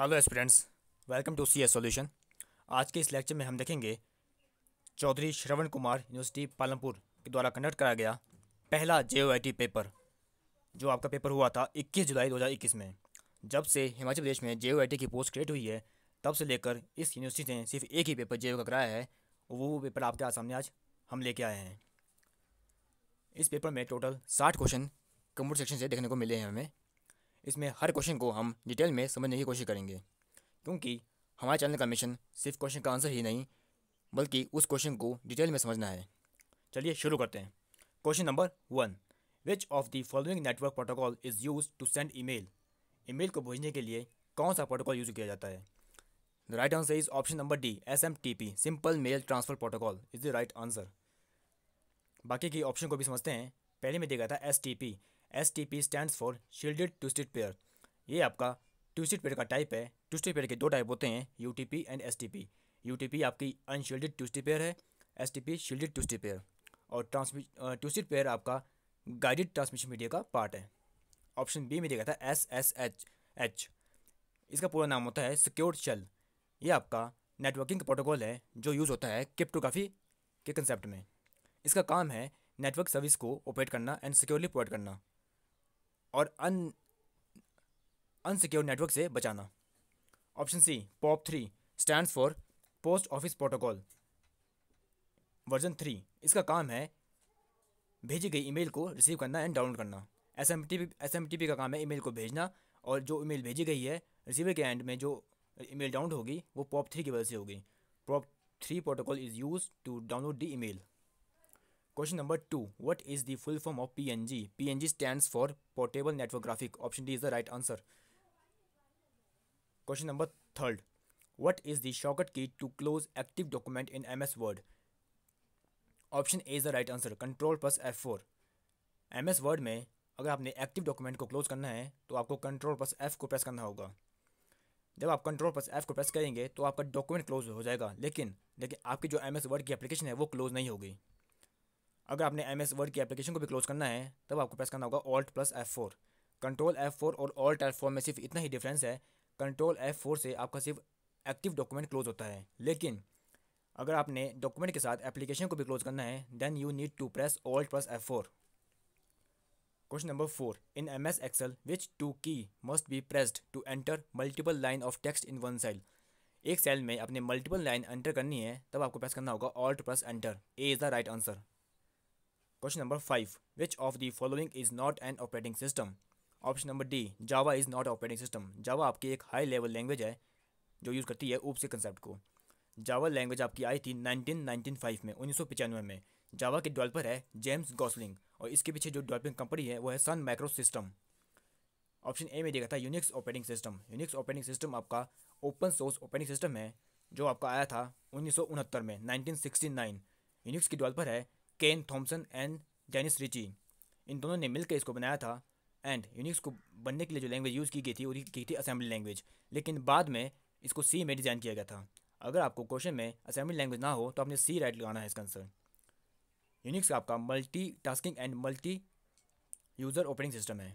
Hello students welcome to C S solution आज के इस लेक्चर में हम देखेंगे चौधरी श्रवण कुमार यूनिवर्सिटी पालमपुर के द्वारा कंडक्ट कराया गया पहला जे पेपर जो आपका पेपर हुआ था 21 जुलाई 2021 में जब से हिमाचल प्रदेश में जे की पोस्ट क्रिएट हुई है तब से लेकर इस यूनिवर्सिटी ने सिर्फ एक ही पेपर जे का कराया है वो पेपर आपके सामने आज हम लेके आए हैं इस पेपर में टोटल साठ क्वेश्चन कंप्यूटर सेक्शन से देखने को मिले हैं हमें इसमें हर क्वेश्चन को हम डिटेल में समझने की कोशिश करेंगे क्योंकि हमारे चैनल का मिशन सिर्फ क्वेश्चन का आंसर ही नहीं बल्कि उस क्वेश्चन को डिटेल में समझना है चलिए शुरू करते हैं question number one which of the following network protocol is use to send email email को भेजने के लिए कौन सा प्रोटोकॉल यूज़ किया जाता है the right answer is option number D S M T P simple mail transfer protocol is the right answer बाकी के ऑप्शन को भी समझते हैं पहले में देखा था S T P S T P stand for shielded twisted pair ये आपका ट्विस्टेड पेयर का टाइप है ट्विस्टेड पेयर के दो टाइप होते हैं U T P and S T P U T P आपकी अनशील्डेड ट्विस्टेड पेयर है S T P shielded twisted pair और ट्रांसमि ट्विस्टेड पेयर आपका गाइडेड ट्रांसमिशन मीडिया का पार्ट है ऑप्शन बी में देखा था एस एस एच एच इसका पूरा नाम होता है सिक्योर शेल ये आपका नेटवर्किंग प्रोटोकॉल है जो यूज़ होता है क्रिप्टोग्राफी के कंसेप्ट में इसका काम है नेटवर्क सर्विस को ऑपरेट करना एंड सिक्योरली प्रोवाइड करना और अन अनसिक्योर नेटवर्क से बचाना option C POP three stand for post office protocol version three इसका काम है भेजी गई ईमेल को रिसीव करना एंड डाउनलोड करना S M T P S M T P का काम है ईमेल को भेजना और जो ईमेल भेजी गई है रिसीवर के एंड में जो ईमेल डाउनलोड होगी वो पॉप थ्री की वजह से होगी POP three protocol is use to download the email question number two what is the full form of PNG PNG stands for portable network graphic option D is the right answer question number third what is the shortcut key to close active document in M S Word option A is the right answer control plus F four M S word में अगर आपने active document को close करना है तो आपको control plus F को press करना होगा जब आप कंट्रोल प्लस एफ को प्रेस करेंगे तो आपका डॉक्यूमेंट क्लोज हो जाएगा लेकिन लेकिन आपकी जो एम एस वर्ड की एप्लीकेशन है वो क्लोज नहीं होगी अगर आपने एम एस वर्ड की एप्लीकेशन को भी क्लोज करना है तब आपको प्रेस करना होगा alt plus F four control F four और ऑल्ट एफ फोर में सिर्फ इतना ही डिफरेंस है कंट्रोल एफ फोर से आपका सिर्फ एक्टिव डॉक्यूमेंट क्लोज होता है लेकिन अगर आपने डॉक्यूमेंट के साथ एप्लीकेशन को भी क्लोज करना है then you need to press alt plus F four question number four in M S Excel which two key must be pressed to enter multiple line of text in one cell एक cell में अपने multiple line enter करनी है तब आपको press करना होगा alt plus enter A is the right answer question number five which of the following is not an operating system option number D Java is not operating system Java आपकी एक high level language है जो use करती है ऊप से concept को Java language आपकी आई थी नाइनटीन नाइनटीन फाइव में उन्नीस सौ पचानवे में जावा के डेवलपर है जेम्स गॉसलिंग और इसके पीछे जो डेवलपिंग कंपनी है वो है Sun micro system option A में देखा था Unix operating system Unix operating system आपका ओपन सोर्स ऑपरेटिंग सिस्टम है जो आपका आया था उन्नीस सौ उनहत्तर में नाइनटीन सिक्सटी नाइन यूनिक्स की डेवलपर है Ken Thompson and Dennis Ritchie इन दोनों ने मिलकर इसको बनाया था एंड यूनिक्स को बनने के लिए जो लैंग्वेज यूज़ की गई थी वो की थी असेंबली लैंग्वेज लेकिन बाद में इसको सी में डिज़ाइन किया गया था अगर आपको क्वेश्चन में असेंबली लैंग्वेज ना हो तो आपने सी राइट लगाना है इसका आंसर यूनिक्स आपका multi tasking and multi user operating system है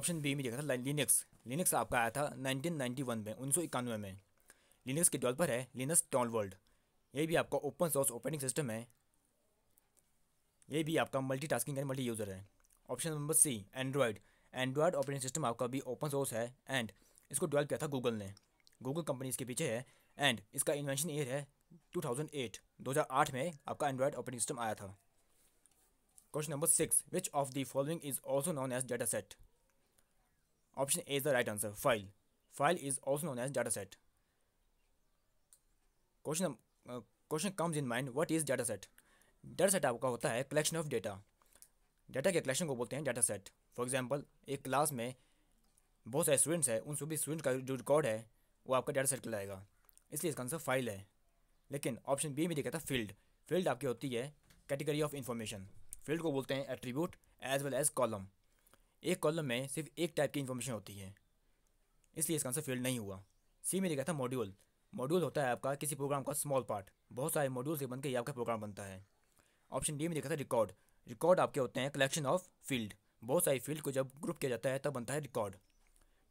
ऑप्शन बी में देखा था लिनक्स लिनक्स आपका आया था 1991 में उन्नीस में लिनक्स के डेवलपर है लिनस टॉल वर्ल्ड ये भी आपका ओपन सोर्स ऑपरेटिंग सिस्टम है ये भी आपका multi tasking and multi user है option number C Android Android operating system आपका भी ओपन सोर्स है एंड इसको डेवलप किया था गूगल ने गूगल कंपनी इसके पीछे है एंड इसका इन्वेंशन ईयर है 2008 2008 में आपका एंड्रॉयड ऑपरेटिंग सिस्टम आया था question number six which of the following is also known as data set option A is the right answer file file is also known as data set question question comes in mind what is data set data set आपका होता है collection of data data के collection को बोलते हैं data set for example एक class में बहुत सारे स्टूडेंट्स हैं उन सभी स्टूडेंट का जो रिकॉर्ड है वो आपका डाटा सेट कहलाएगा इसलिए इसका आंसर फाइल है लेकिन ऑप्शन बी में देखा था फील्ड फील्ड आपकी होती है कैटेगरी ऑफ इन्फॉर्मेशन फील्ड को बोलते हैं attribute as well as column एक कॉलम में सिर्फ एक टाइप की इन्फॉर्मेशन होती है इसलिए इसका आंसर फील्ड नहीं हुआ सी में देखा था मॉड्यूल मॉड्यूल होता है आपका किसी प्रोग्राम का स्मॉल पार्ट बहुत सारे मॉड्यूल से बनकर ये आपका प्रोग्राम बनता है ऑप्शन डी में देखा था रिकॉर्ड रिकॉर्ड आपके होते हैं कलेक्शन ऑफ फील्ड बहुत सारी फील्ड को जब ग्रुप किया जाता है तब बनता है रिकॉर्ड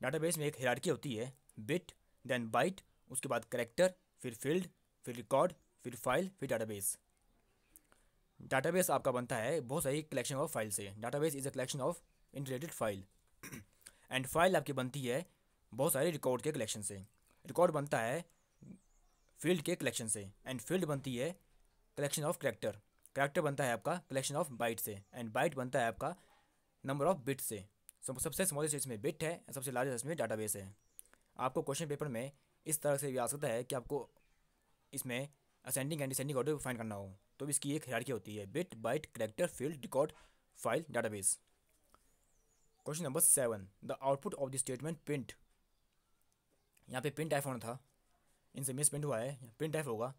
डाटाबेस में एक हिरार्की होती है बिट देन बाइट उसके बाद करेक्टर फिर फील्ड फिर रिकॉर्ड फिर फाइल फिर डाटाबेस डाटाबेस आपका बनता है बहुत सारी कलेक्शन ऑफ फाइल से database is a collection of interrelated file and file आपकी बनती है बहुत सारे रिकॉर्ड के कलेक्शन से रिकॉर्ड बनता है फील्ड के कलेक्शन से एंड फील्ड बनती है कलेक्शन ऑफ करेक्टर करेक्टर बनता है आपका कलेक्शन ऑफ बाइट से एंड बाइट बनता है आपका नंबर ऑफ बिट से सबसे स्मॉलेस्ट इसमें बिट है सबसे लार्जेस्ट इसमें डाटाबेस है आपको क्वेश्चन पेपर में इस तरह से भी आ सकता है कि आपको इसमें ascending and descending order find करना हो तो इसकी एक हिरार्की होती है bit byte character field record file database question number seven the output of the statement print यहाँ पे प्रिंट आईफोन था इनसे मिस प्रिंट हुआ है प्रिंट एफ होगा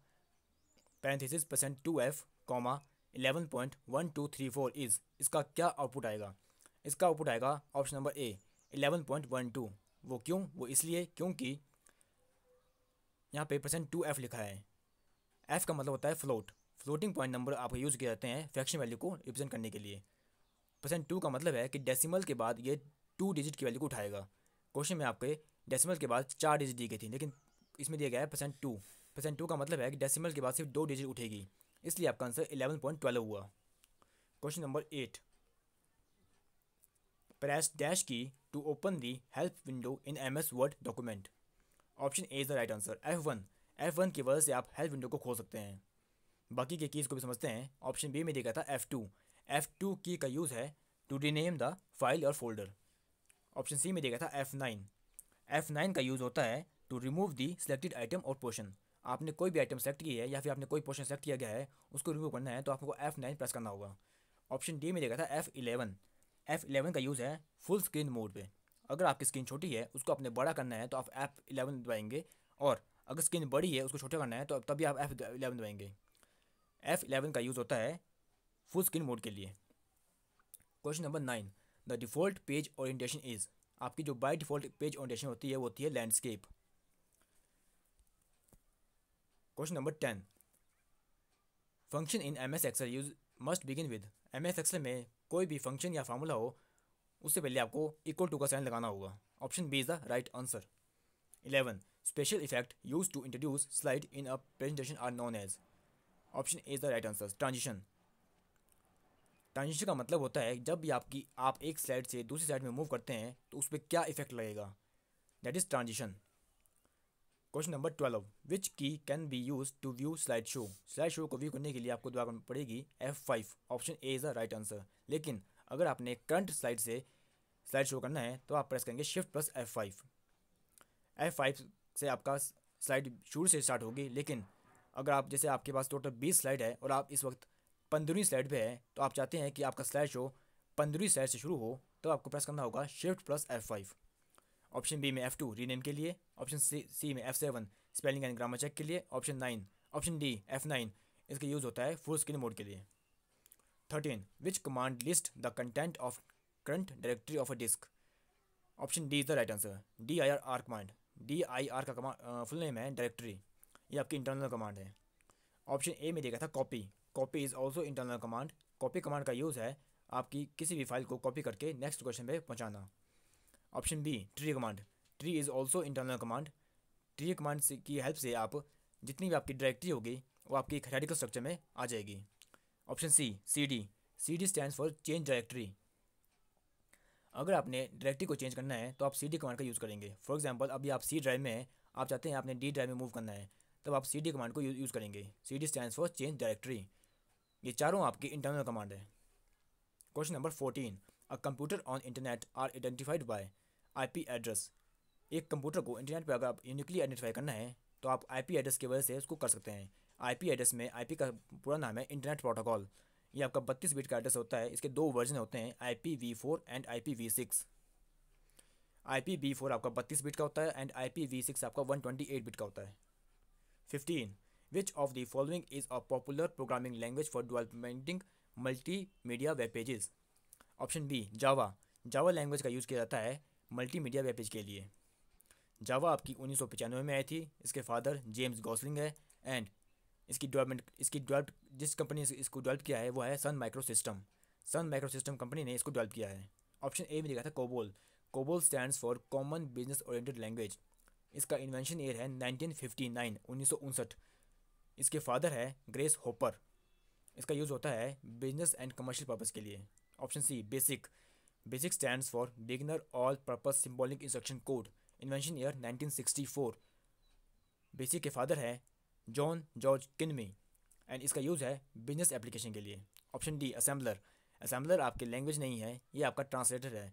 parenthesis percent two F comma eleven point one two three four is इसका क्या output आएगा इसका आउटपुट आएगा option number A eleven point one two वो क्यों वो इसलिए क्योंकि यहाँ पे परसेंट टू एफ लिखा है एफ का मतलब होता है फ्लोट फ्लोटिंग पॉइंट नंबर आप यूज़ किए जाते हैं फ्रैक्शन वैल्यू को रिप्रेजेंट करने के लिए परसेंट टू का मतलब है कि डेसिमल के बाद ये टू डिजिट की वैल्यू को उठाएगा क्वेश्चन में आपके डेसिमल के बाद चार डिजिट दी गई थी लेकिन इसमें दिया गया है परसेंट टू परसेंट टू का मतलब है कि डेसिमल के बाद सिर्फ दो डिजिट उठेगी इसलिए आपका आंसर इलेवन पॉइंट ट्वेल्व हुआ question number eight press dash key to open the help window in M S Word document option A is the right answer F one F one की वजह से आप help window को खोल सकते हैं बाकी के कीज़ को भी समझते हैं ऑप्शन बी में देखा था एफ टू एफ टू की का यूज़ है टू रीनेम द फाइल और फोल्डर ऑप्शन सी में देखा था एफ नाइन एफ नाइन का यूज़ होता है to remove the selected item और पोर्शन आपने कोई भी आइटम सेलेक्ट किया है या फिर आपने कोई पोर्शन सेलेक्ट किया गया है उसको रिमूव करना है तो आपको एफ़ नाइन प्रेस करना होगा ऑप्शन डी में देखा था एफ़ इलेवन एफ़ इलेवन का यूज़ है फुल स्क्रीन मोड पे अगर आपकी स्क्रीन छोटी है उसको आपने बड़ा करना है तो आप एफ़ इलेवन दबाएंगे और अगर स्क्रीन बड़ी है उसको छोटा करना है तो तभी आप एफ़ इलेवन दबाएंगे एफ़ इलेवन का यूज़ होता है फुल स्क्रीन मोड के लिए question number nine the default page orientation is आपकी जो बाई डिफ़ॉल्ट पेज ओरिएंटेशन होती है वो होती है landscape Question number 10. Function in M S Excel use must begin with M S Excel में कोई भी फंक्शन या फार्मूला हो उससे पहले आपको इक्वल टू का साइन लगाना होगा option B is the right answer 11. Special effect used to introduce slide in a presentation are known as. Option A is the right answer. Transition. Transition का मतलब होता है जब भी आपकी आप एक स्लाइड से दूसरी स्लाइड में मूव करते हैं तो उस पर क्या इफेक्ट लगेगा that is transition question number twelve which key can be use to view slide show slide show को व्यू करने के लिए आपको दुआ करनी पड़ेगी F five option A is the right answer लेकिन अगर आपने करंट स्लाइड से स्लाइड शो करना है तो आप प्रेस करेंगे shift plus F five F five से आपका स्लाइड शुरू से स्टार्ट होगी लेकिन अगर आप जैसे आपके पास टोटल बीस स्लाइड है और आप इस वक्त पंद्रहवीं स्लाइड पर है तो आप चाहते हैं कि आपका स्लाइड शो पंद्रहवीं स्लाइड से शुरू हो तो आपको प्रेस करना होगा shift plus F five option B में एफ़ टू रीनेम के लिए ऑप्शन सी में F seven spelling and grammar check के लिए option nine option D F nine इसका यूज़ होता है फुल स्क्रीन मोड के लिए thirteen which command list the content of current directory of a disk option D is the right answer D I R R command D I R का command full name है directory ये आपकी internal command है option A में देखा था copy copy is also internal command copy command का use है आपकी किसी भी फाइल को कॉपी करके नेक्स्ट क्वेश्चन पे पहुंचाना option B tree command tree is also internal command tree command की हेल्प से आप जितनी भी आपकी डायरेक्टरी होगी वो आपकी हेडिकल स्ट्रक्चर में आ जाएगी option C C D C D stand for change directory अगर आपने डायरेक्टरी को चेंज करना है तो आप सी डी कमांड का यूज़ करेंगे फॉर एग्जाम्पल अभी आप सी ड्राइव में हैं आप चाहते हैं आपने डी ड्राइव में मूव करना है तब आप सी डी कमांड को यूज़ करेंगे C D stand for change directory ये चारों आपकी इंटरनल कमांड है question number fourteen a computer on internet are identified by IP address एक कंप्यूटर को इंटरनेट पर अगर आप यूनिकली आइडेंटिफाई करना है तो आप आईपी एड्रेस की वजह से उसको कर सकते हैं आईपी एड्रेस में आईपी का पूरा नाम है इंटरनेट प्रोटोकॉल ये आपका बत्तीस बीट का एड्रेस होता है इसके दो वर्जन होते हैं I P V four and I P V six I P V four आपका बत्तीस बीट का होता है and I P V six आपका वन ट्वेंटी एट बीट का होता है fifteen which of the following is a popular programming language for developing multimedia web pages option B Java Java language का use किया जाता है multimedia webpage के लिए जावा आपकी उन्नीस में आई थी इसके फादर जेम्स गौसलिंग है एंड इसकी डेवलपमेंट इसकी डेवलप जिस कंपनी ने इसको डेवलप किया है वो है Sun micro Microsystem Sun micro Microsystem company ने इसको डेवलप किया है ऑप्शन ए में लिखा था COBOL COBOL stand for common business oriented language इसका इन्वेंशन ईयर है फिफ्टी नाइन उन्नीस सौ उनसठ इसके फादर है ग्रेस होपर इसका यूज़ होता है बिजनेस एंड कमर्शियल पर्पज़ के लिए option C BASIC BASIC stand for stands all purpose symbolic instruction code invention year nineteen sixty four BASIC के फादर है जॉन जॉर्ज किनमी एंड इसका use है business application के लिए ऑप्शन डी असेंबलर असेंबलर आपकी language नहीं है ये आपका ट्रांसलेटर है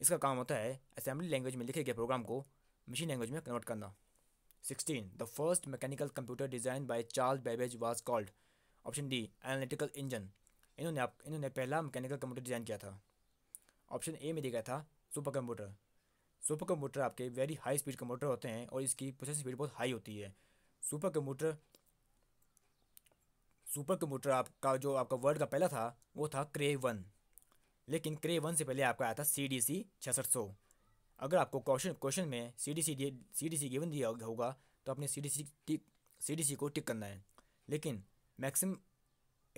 इसका काम होता है असेंबली लैंग्वेज में लिखे गए प्रोग्राम को मशीन लैंग्वेज में कन्वर्ट करना sixteen the first mechanical computer design by Charles Babbage was called option D analytical engine इन्होंने आप इन्होंने पहला मैकेनिकल कंप्यूटर डिजाइन किया था ऑप्शन ए में दिया था सुपर कंप्यूटर सुपर कंप्यूटर आपके वेरी हाई स्पीड कंप्यूटर होते हैं और इसकी प्रोसेसिंग स्पीड बहुत हाई होती है सुपर कंप्यूटर सुपर कंप्यूटर आपका जो आपका वर्ल्ड का पहला था वो था क्रे वन लेकिन क्रे वन से पहले आपका आया था सी डी सी छियासठ सौ अगर आपको क्वेश्चन क्वेश्चन में C D C C D C given दिया होगा तो आपने सी डी सी टिक सी डी सी को टिक करना है लेकिन मैक्सिमम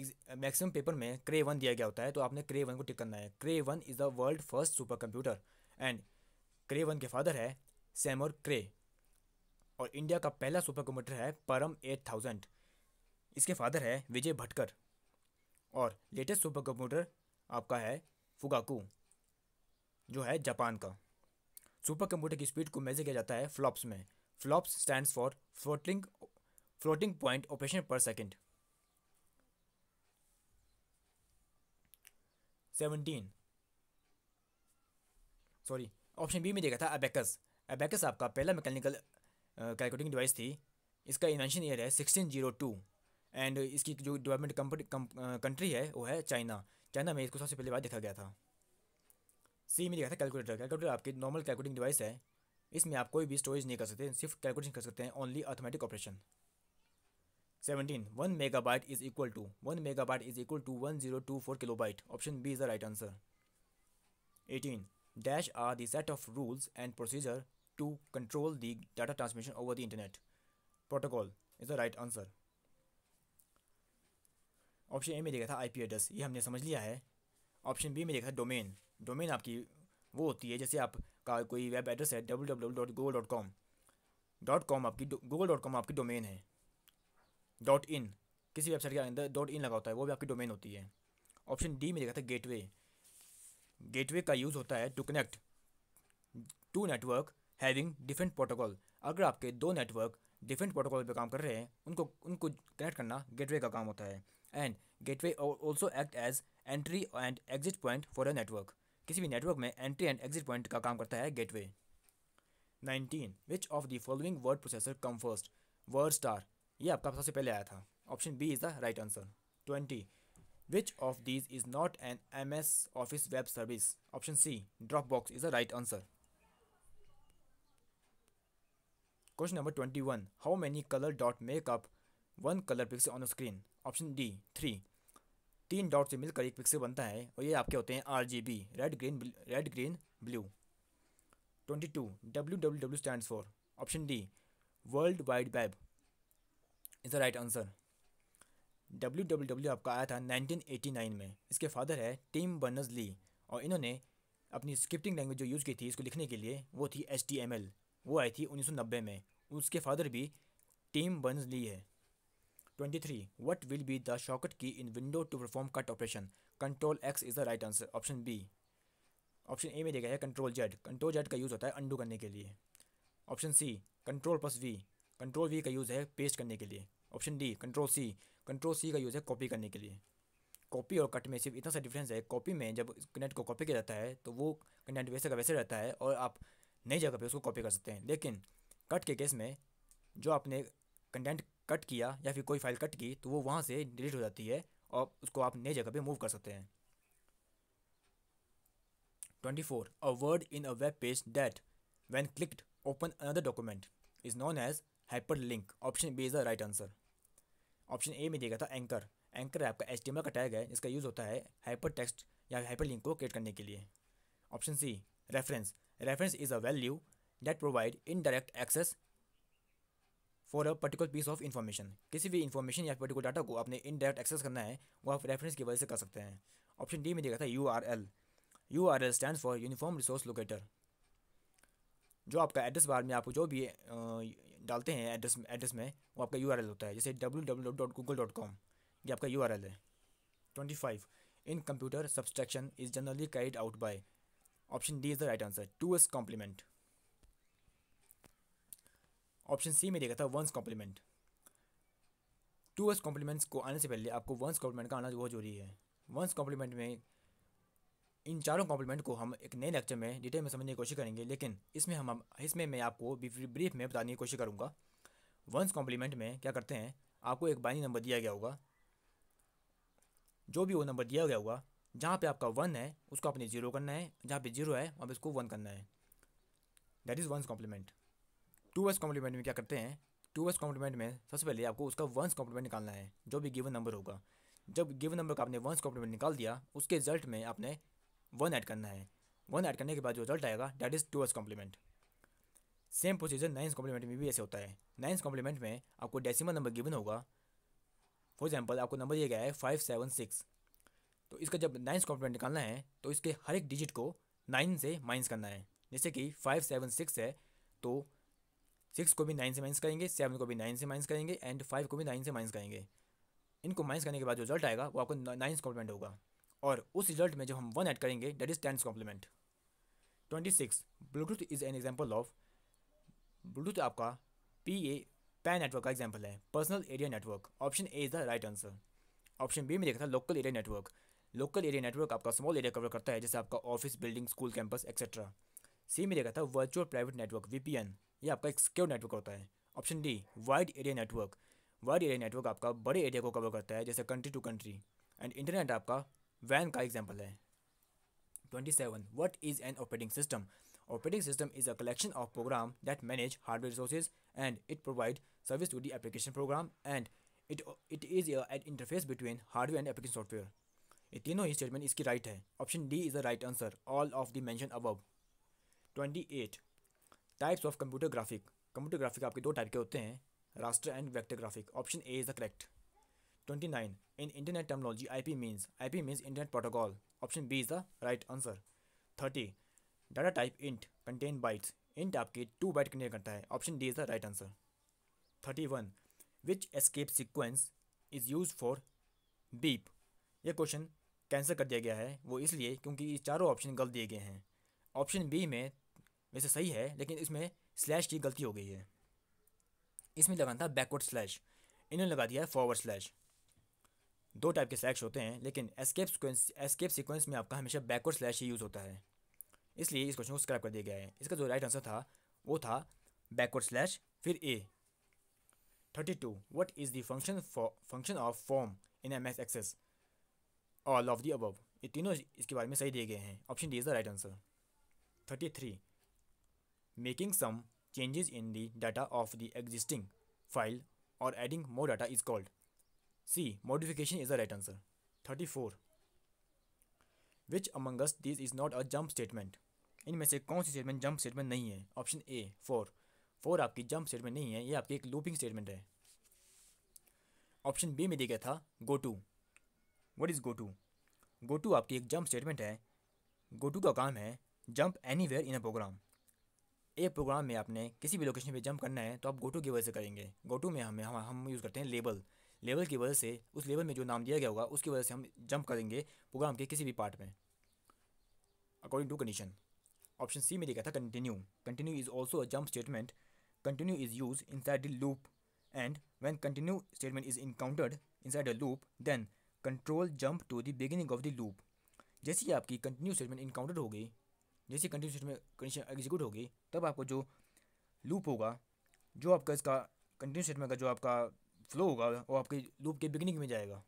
मैक्सिमम पेपर में क्रे वन दिया गया होता है तो आपने क्रे वन को टिक करना है Cray one is the world first super computer and Cray one के फादर है सैमर क्रे और इंडिया का पहला सुपर कंप्यूटर है परम एट थाउजेंड इसके फादर है विजय भटकर और लेटेस्ट सुपर कंप्यूटर आपका है फुगाकू जो है जापान का सुपर कंप्यूटर की स्पीड को मेजर किया जाता है फ्लॉप्स में FLOPS stand for floating floating point operation per second seventeen sorry option B में देखा था अबेकस अबेकस आपका पहला मैकेनिकल कैलकुलेटिंग डिवाइस थी इसका इन्वेंशन ईयर है सिक्सटीन जीरो टू एंड इसकी जो डेवलपमेंट कंट्री है वो है चाइना चाइना में इसको सबसे पहली बार देखा गया था सी में देखा था कैलकुलेटर कैलकुलेटर आपकी नॉर्मल कैलकुलेटिंग डिवाइस है इसमें आप कोई भी स्टोरेज नहीं कर सकते सिर्फ कैलकुलेशन कर सकते हैं only arithmetic operation seventeen one megabyte is equal to one megabyte is equal to one zero two four kilobyte option B is the right answer eighteen dash are the set of rules and procedure to control the data transmission over the internet protocol is the right answer option A में देखा था I P address ये हमने समझ लिया है option B में देखा था डोमेन डोमेन आपकी वो होती है जैसे आपका कोई वेब एड्रेस है W W dot Google dot com dot com आपकी गूगल डॉट कॉम आपकी डोमेन है डॉट इन किसी वेबसाइट के अंदर डॉट इन लगा होता है वो भी आपकी डोमेन होती है ऑप्शन डी में देखा था गेटवे गेटवे का यूज़ होता है to connect to network having different protocol अगर आपके दो नेटवर्क डिफरेंट प्रोटोकॉल पर काम कर रहे हैं उनको उनको कनेक्ट करना गेटवे का काम होता है and gateway also act as entry and exit point for a network किसी भी नेटवर्क में एंट्री एंड एग्जिट पॉइंट का काम करता है gateway nineteen which of the following word processor come first WordStar ये आपका सबसे पहले आया था option B is the right answer twenty which of these is not an M S office web service option C Dropbox is the right answer question number twenty one how many colour dot make up one colour pix on screen option D three तीन dot से मिलकर एक pixel बनता है और ये आपके होते हैं R G B red green red green blue twenty two W W W stand for option D world wide web is the right answer W W W आपका आया था नाइनटीन एटी नाइन में इसके फादर है team Berners ली और इन्होंने अपनी scripting language जो यूज़ की थी इसको लिखने के लिए वो थी एच वो आई थी उन्नीस सौ नब्बे में उसके फादर भी टीम बर्नर्स ली है twenty three what will be the shortcut key in window to perform cut operation control X is the right answer option B option A में देखा है कंट्रोल जेड कंट्रोल जेड का use होता है undo करने के लिए option C control plus V control V का यूज़ है पेस्ट करने के लिए option D control C control C का यूज़ है कॉपी करने के लिए कॉपी और कट में सिर्फ इतना सा डिफरेंस है कॉपी में जब कंटेंट को कॉपी किया जाता है तो वो कंटेंट वैसे का वैसे रहता है और आप नई जगह पे उसको कॉपी कर सकते हैं लेकिन कट के केस में जो आपने कंटेंट कट किया या फिर कोई फाइल कट की तो वो वहाँ से डिलीट हो जाती है और उसको आप नई जगह पे मूव कर सकते हैं twenty four a word in a web page that when clicked open another document is known as hyperlink option B is the right answer option A में देखा था एंकर एंकर आपका एच का tag है जिसका यूज़ होता है हाइपर टेक्स्ट या हाइपर लिंक को क्रिएट करने के लिए option C reference reference is a value that provide indirect access for a particular piece of information किसी भी इन्फॉर्मेशन या पर्टिकुलर डाटा को आपने इनडायरेक्ट एक्सेस करना है वो आप रेफरेंस की वजह से कर सकते हैं ऑप्शन डी में देखा था U R L U R L stand for uniform resource locator जो आपका एड्रेस बार में आपको जो भी डालते हैं एड्रेस एड्रेस में वो आपका यू होता है जैसे W W dot dot Google com ये आपका यू है twenty five in computer subtraction is generally carried out by option D is the right answer two's complement option C में देखा था one's complement two's complements को आने से पहले आपको वंस कॉम्प्लीमेंट का आना बहुत जरूरी है वंस कॉम्प्लीमेंट में इन चारों कॉम्प्लीमेंट को हम एक नए लेक्चर में डिटेल में समझने की कोशिश करेंगे लेकिन इसमें हम इसमें मैं आपको ब्रीफ में बताने की कोशिश करूँगा वंस कॉम्प्लीमेंट में क्या करते हैं आपको एक बाइनरी नंबर दिया गया होगा जो भी वो नंबर दिया गया होगा जहाँ पे आपका वन है उसको आपने जीरो करना है जहाँ पे जीरो है वहाँ पर उसको वन करना है that is one's complement two's complement में क्या करते हैं टू वर्स कॉम्प्लीमेंट में सबसे पहले आपको उसका वंस कॉम्प्लीमेंट निकालना है जो भी गिवन नंबर होगा जब गिवन नंबर का आपने वंस कॉम्प्लीमेंट निकाल दिया उसके रिजल्ट में आपने वन ऐड करना है वन ऐड करने के बाद जो रिजल्ट आएगा that is two's complement same procedure nine's complement में भी ऐसे होता है नाइन्स कॉम्प्लीमेंट में आपको डेसिमल नंबर गिवन होगा फॉर एग्जाम्पल आपको नंबर दिया गया है फाइव सेवन सिक्स तो इसका जब नाइन्स कॉम्प्लीमेंट निकालना है तो इसके हर एक डिजिट को नाइन से माइनस करना है जैसे कि फाइव सेवन सिक्स है तो सिक्स को भी नाइन से माइनस करेंगे सेवन को भी नाइन से माइनस करेंगे एंड फाइव को भी नाइन से माइनस करेंगे इनको माइनस करने के बाद जो रिजल्ट आएगा वो आपको नाइन्स कॉम्प्लीमेंट होगा और उस रिजल्ट में जब हम वन ऐड करेंगे that is ten's complement twenty six Bluetooth is an example of Bluetooth आपका पी ए पैन नेटवर्क का एग्जाम्पल है personal area network option A is the right answer option B में देखा था local area network local area network आपका small area cover करता है जैसे आपका office building school campus etcetera C में देखा था virtual private network P N ये आपका एक सिक्योर नेटवर्क होता है option D wide area network wide area network आपका बड़े एरिया को कवर करता है जैसे country to country and internet आपका वैन का एग्जाम्पल है twenty seven what is an operating system operating system is a collection of program that manage hardware resources and it provide service to the application program and it it is at interface between hardware and application software ये तीनों ही statement इसकी right है option D is the right answer all of the mention above twenty eight types of computer graphic computer graphic आपके दो type के होते हैं raster and vector graphic option A is the correct 29. In internet terminology, IP means IP means internet protocol. Option B is the right answer. 30. Data type int contain bytes. int aapke 2 byte contain karta hai Option D is the right answer. 31. Which escape sequence is used for beep? ye question cancel kar diya gaya hai wo isliye kyunki ye charo option galat diye gaye hain option b mein वैसे सही है लेकिन इसमें slash की गलती हो गई है इसमें लगाना था बैकवर्ड स्लैश इन्होंने लगा दिया है फॉरवर्ड स्लैश दो टाइप के स्लैश होते हैं लेकिन एस्केप सिक्वेंस एस्केप सीक्वेंस में आपका हमेशा बैकवर्ड स्लैश ही यूज़ होता है इसलिए इस क्वेश्चन को स्क्रैप कर दिया गया है इसका जो राइट आंसर था वो था बैकवर्ड स्लैश फिर A thirty two what is the function function of form in M S access all of the above ये तीनों इसके बारे में सही दिए गए हैं option D is the right answer thirty three making some changes in the data of the existing file और adding more data is called C modification is the right answer thirty four which amongst this is not a jump statement इनमें से कौन सी statement jump statement नहीं है option A for for आपकी jump statement नहीं है ये आपकी एक लूपिंग स्टेटमेंट है ऑप्शन बी में दिया गया था go to what is go to go to आपकी एक जंप स्टेटमेंट है गो टू का काम है jump anywhere in a program a program में आपने किसी भी लोकेशन पे जंप करना है तो आप गो टू की वजह से करेंगे गो टू में हमें हम हम यूज़ करते हैं लेबल लेवल की वजह से उस लेवल में जो नाम दिया गया होगा उसकी वजह से हम जंप करेंगे प्रोग्राम के किसी भी पार्ट में according to condition option C में देखा था continue continue is also a jump statement continue is use inside the loop and when continue statement is encountered inside a loop then control jump to the beginning of the loop जैसे ही आपकी continue statement encountered होगी जैसे continue statement condition execute होगी तब आपको जो loop होगा जो आपका इसका कंटिन्यू स्टेटमेंट का जो आपका फ्लो होगा वो आपके लूप के बिगनिंग में जाएगा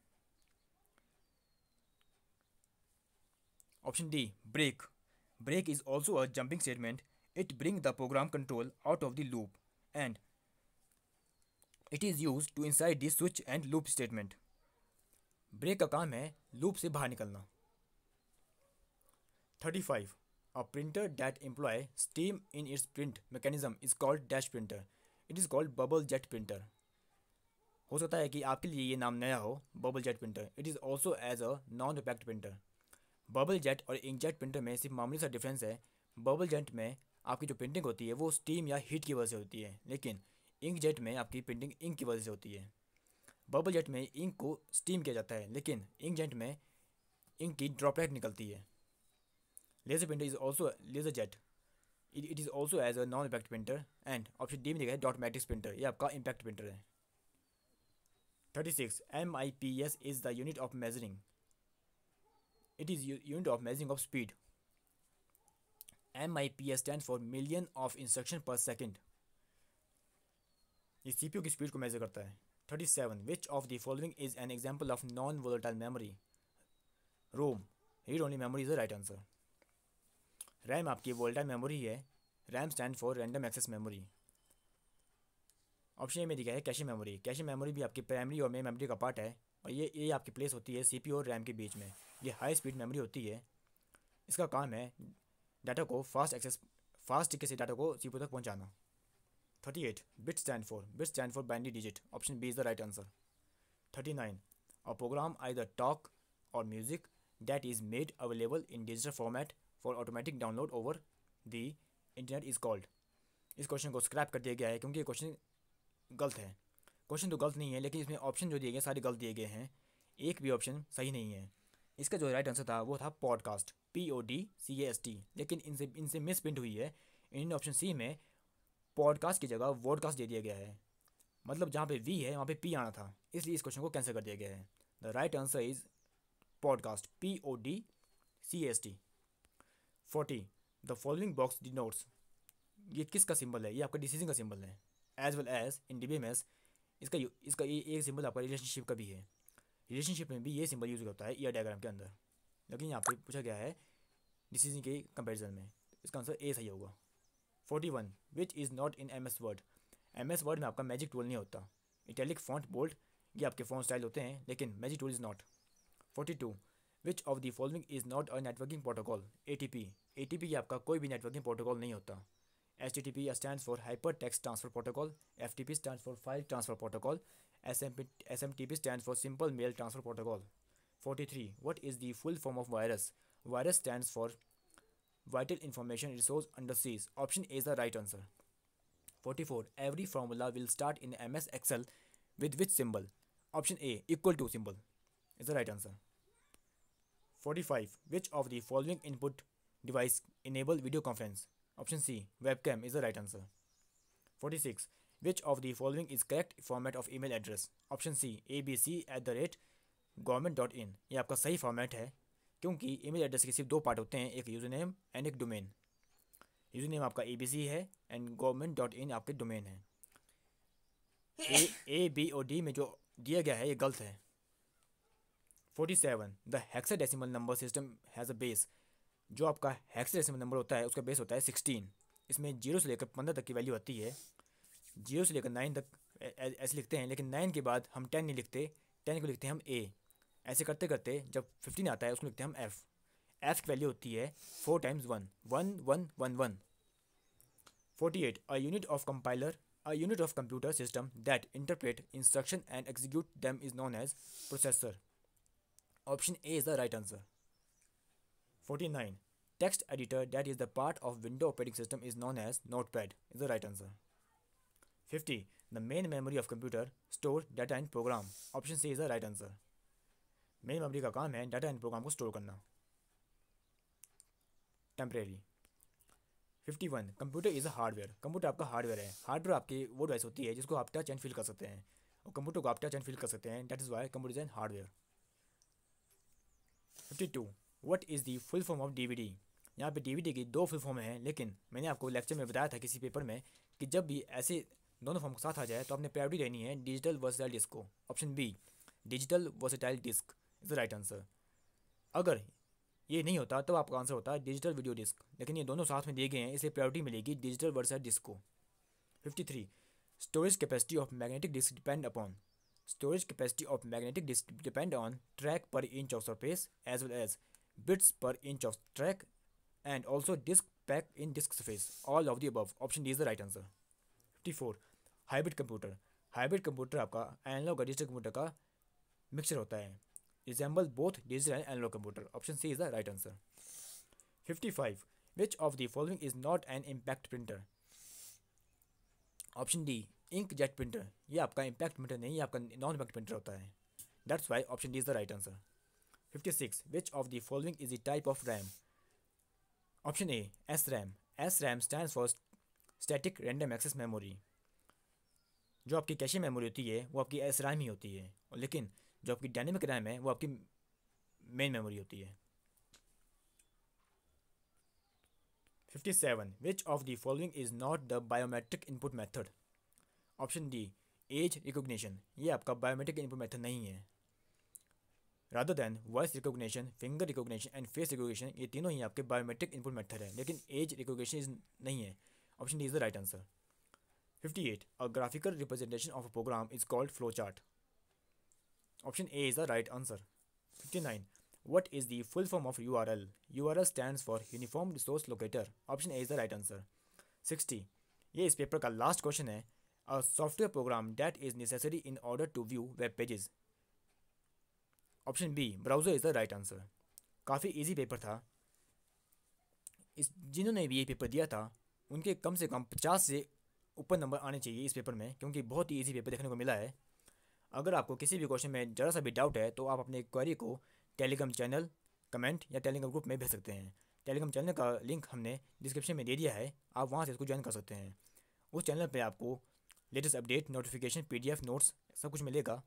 option D break break is also a jumping statement it bring the program control out of the loop and it is use to inside this switch and loop statement break का काम है loop से बाहर निकलना thirty five a printer that employ steam in its print mechanism is called dash printer it is called bubble jet printer हो सकता है कि आपके लिए ये नाम नया हो bubble jet printer it is also as a non impact printer bubble jet और इंकजेट प्रिंटर में सिर्फ मामूली सा डिफरेंस है बबल जेट में आपकी जो प्रिंटिंग होती है वो स्टीम या हीट की वजह से होती है लेकिन इंक जेट में आपकी प्रिंटिंग इंक की वजह से होती है बबल जेट में इंक को स्टीम किया जाता है लेकिन इंक जेट में इंक की ड्रॉपलेट निकलती है laser printer is also laser jet it is also as a non impact printer and option D में देखा है डॉट मैट्रिक्स प्रिंटर ये आपका इम्पैक्ट प्रिंटर है 36. MIPS is the unit of measuring. It is unit of measuring of speed. MIPS stands for million of instruction per second. ये सी की speed को major करता है 37. Which of the following is an example of non-volatile memory? ROM read only memory is the right answer RAM आपकी volatile memory है RAM stand for random access memory option A में दिखाया है cache memory cache memory भी आपकी primary और main memory का part है और ये ये आपकी प्लेस होती है सीपीयू और रैम के बीच में ये हाई स्पीड मेमोरी होती है इसका काम है डाटा को फास्ट एक्सेस फास्ट तरीके से डाटा को सीपीयू तक पहुंचाना thirty eight bit stand for bit stand for binary digit option B is the right answer thirty nine a program I the talk or music that is made available in digital format for automatic download over the internet is called इस question को scrap कर दिया गया है क्योंकि ये question गलत है क्वेश्चन तो गलत नहीं है लेकिन इसमें ऑप्शन जो दिए गए सारे गलत दिए गए हैं एक भी ऑप्शन सही नहीं है इसका जो राइट आंसर था वो था podcast P O D C S T लेकिन इनसे इनसे मिस प्रिंट हुई है इन ऑप्शन सी में पॉडकास्ट की जगह वॉडकास्ट दे दिया गया है मतलब जहाँ पे वी है वहाँ पे पी आना था इसलिए इस क्वेश्चन को कैंसिल कर दिया गया है the right answer is podcast P O D C S T forty the following box denotes ये किसका सिंबल है ये आपका डिसीजन का सिंबल है as well as in D B इसका इसका ये एक सिंबल आपका रिलेशनशिप का भी है रिलेशनशिप में भी ये सिंबल यूज़ होता है ईयर डायग्राम के अंदर लेकिन यहाँ पे पूछा गया है डिसीजन के कंपेरिजन में इसका आंसर ए सही होगा forty one which is not in M S word M S word में आपका मैजिक टूल नहीं होता इटैलिक फॉन्ट बोल्ट ये आपके फ़ोन स्टाइल होते हैं लेकिन magic tool is not forty two which of the following is not a networking protocol A T P A T P आपका कोई भी नेटवर्किंग प्रोटोकॉल नहीं होता HTTP stands for Hypertext Transfer Protocol, FTP stands for File Transfer Protocol, SMP, SMTP stands for Simple Mail Transfer Protocol. 43. What is the full form of virus? Virus stands for Vital Information Resource Under Siege. Option A is the right answer. 44. Every formula will start in MS Excel with which symbol? Option A equal to symbol is the right answer. 45. Which of the following input device enable video conference? Option C the right answer forty six which of the following is correct format of email address option C A B C at the rate government dot in ये आपका सही format है क्योंकि email address के सिर्फ दो part होते हैं एक यूज़र नेम एंड एक डोमेन यूज़र नेम आपका ए बी सी है एंड गवर्नमेंट डॉट इन आपके डोमेन है ए ए बी ओ डी में जो दिया गया है ये गलत है forty seven the hexadecimal number system has a base जो आपका हेक्स नंबर होता है उसका बेस होता है सिक्सटीन इसमें जीरो से लेकर पंद्रह तक की वैल्यू आती है जीरो से लेकर नाइन तक ऐसे लिखते हैं लेकिन नाइन के बाद हम टेन नहीं लिखते टेन को लिखते हैं हम ए ऐसे करते करते जब फिफ्टीन आता है उसको लिखते हैं हम एफ़ एफ की वैल्यू होती है four times one one one one one forty eight a unit of compiler a unit of computer system that interpret instruction and execute them is known as processor option A is the right answer 49. Text editor that is the part of window operating system is known as notepad is the right answer. 50. The main memory of computer store data and program. Option C is the right answer. Main memory ka kaam hai data and program ko store karna. Temporary. 51 computer is a hardware computer आपका hardware Hardware hardware आपकी वो device होती है जिसको आप touch and feel कर सकते हैं computer कंप्यूटर को आप टच एंड फील कर सकते हैं that is why computer and hardware 52 what is the full form of DVD यहाँ पे डीवीडी की दो फुल फॉर्म हैं लेकिन मैंने आपको लेक्चर में बताया था किसी पेपर में कि जब भी ऐसे दोनों फॉर्म के साथ आ जाए तो आपने प्रायोरिटी देनी है डिजिटल वर्सटाइल डिस्क को option B digital versatile disc is the right answer अगर ये नहीं होता तो आपका आंसर होता है डिजिटल वीडियो डिस्क लेकिन ये दोनों साथ में दिए गए हैं इसलिए प्रायोरिटी मिलेगी डिजिटल वर्सटाइल डिस्क को fifty three storage capacity of magnetic disk depend upon storage capacity of magnetic disk depend on track पर inch of surface as well as bits per inch of track and also disk pack in disk space. All of the above. Option D is the right answer. 54. Hybrid computer hybrid computer आपका analogue और digital computer का mixture होता है example both digital and analogue computer option C is the right answer 55. Which of the following is not an impact printer? Option D ink jet printer ये आपका impact printer नहीं ये आपका non impact printer होता है that's why option D is the right answer 56. Which of the following is a type of RAM? Option A SRAM. SRAM stands for static random access memory. जो आपकी cache memory होती है वो आपकी S RAM ही होती है और लेकिन जो आपकी डायनेमिक रैम है वो आपकी मेन मेमोरी होती है 57. Which of the following is not the biometric input method? Option D. Age recognition. ये आपका biometric input method नहीं है rather than voice recognition finger recognition and face recognition ये तीनों ही आपके बायोमेट्रिक इनपुट मेथड है लेकिन एज रिकोगशन इज नहीं है option D is the right answer fifty eight a graphical representation of a program is called flow chart option A is the right answer fifty nine what is the full form of U R L U R L stand for uniform resource locator option A is the right answer sixty ये इस paper का last question है a software program that is necessary in order to view web pages option B browser is the right answer काफ़ी easy paper था इस जिन्होंने भी ये पेपर दिया था उनके कम से कम पचास से ऊपर नंबर आने चाहिए इस पेपर में क्योंकि बहुत ही ईजी पेपर देखने को मिला है अगर आपको किसी भी क्वेश्चन में ज़रा सा भी डाउट है तो आप अपने क्वेरी को टेलीग्राम चैनल कमेंट या टेलीग्राम ग्रुप में भेज सकते हैं टेलीग्राम चैनल का लिंक हमने डिस्क्रिप्शन में दे दिया है आप वहाँ से इसको ज्वाइन कर सकते हैं उस चैनल पर आपको latest update notification PDF notes सब कुछ मिलेगा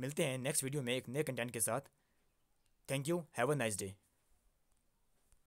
मिलते हैं नेक्स्ट वीडियो में एक नए कंटेंट के साथ thank you have a nice day